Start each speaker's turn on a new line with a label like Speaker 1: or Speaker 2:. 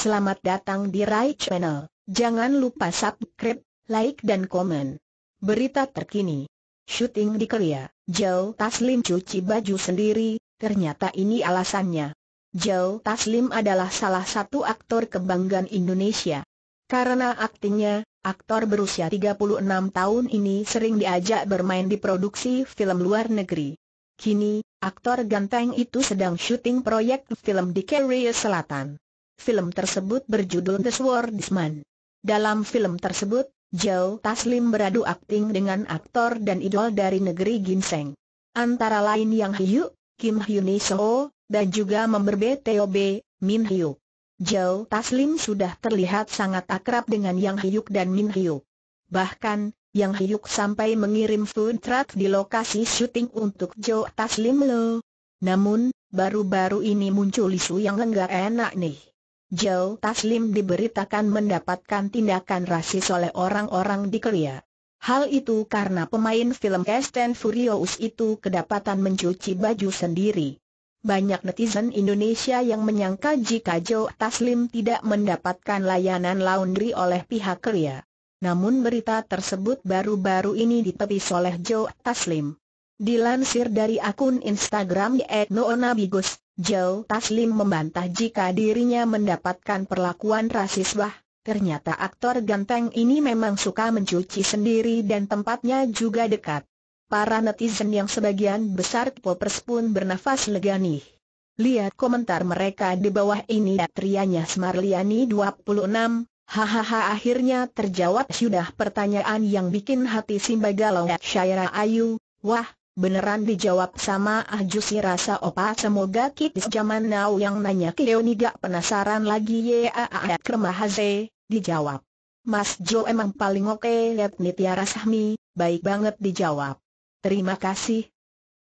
Speaker 1: Selamat datang di Rai Channel. Jangan lupa subscribe, like dan komen. Berita terkini. Shooting di Korea. Jauh Taslim cuci baju sendiri, ternyata ini alasannya. Jauh Taslim adalah salah satu aktor kebanggaan Indonesia. Karena aktingnya, aktor berusia 36 tahun ini sering diajak bermain di produksi film luar negeri. Kini, aktor ganteng itu sedang syuting proyek film di Korea Selatan. Film tersebut berjudul The Swordsman. Dalam film tersebut, Joe Taslim beradu akting dengan aktor dan idol dari negeri Ginseng. Antara lain Yang Hyu, Kim Hyun Soo, dan juga member BTOB, Min Hyuk. Joe Taslim sudah terlihat sangat akrab dengan Yang Hyuk dan Min Hyuk. Bahkan, Yang Hyuk sampai mengirim food truck di lokasi syuting untuk Joe Taslim lo. Namun, baru-baru ini muncul isu yang enggak enak nih. Joe Taslim diberitakan mendapatkan tindakan rasis oleh orang-orang di Korea. Hal itu karena pemain film and Furious itu kedapatan mencuci baju sendiri. Banyak netizen Indonesia yang menyangka jika Joe Taslim tidak mendapatkan layanan laundry oleh pihak Korea. Namun berita tersebut baru-baru ini ditepis oleh Joe Taslim. Dilansir dari akun Instagram @noonabigus, Joe Taslim membantah jika dirinya mendapatkan perlakuan rasis wah, ternyata aktor ganteng ini memang suka mencuci sendiri dan tempatnya juga dekat. Para netizen yang sebagian besar popers pun bernafas lega nih. Lihat komentar mereka di bawah ini Trianya Smarliani 26, Hahaha akhirnya terjawab sudah pertanyaan yang bikin hati Simba galau Syaira Ayu, wah, Beneran dijawab sama Ahju si rasa opa semoga kitis zaman now yang nanya gak penasaran lagi ya kerma kermahaze, dijawab. Mas Jo emang paling oke liat lihat Nitya Rasahmi, baik banget dijawab. Terima kasih,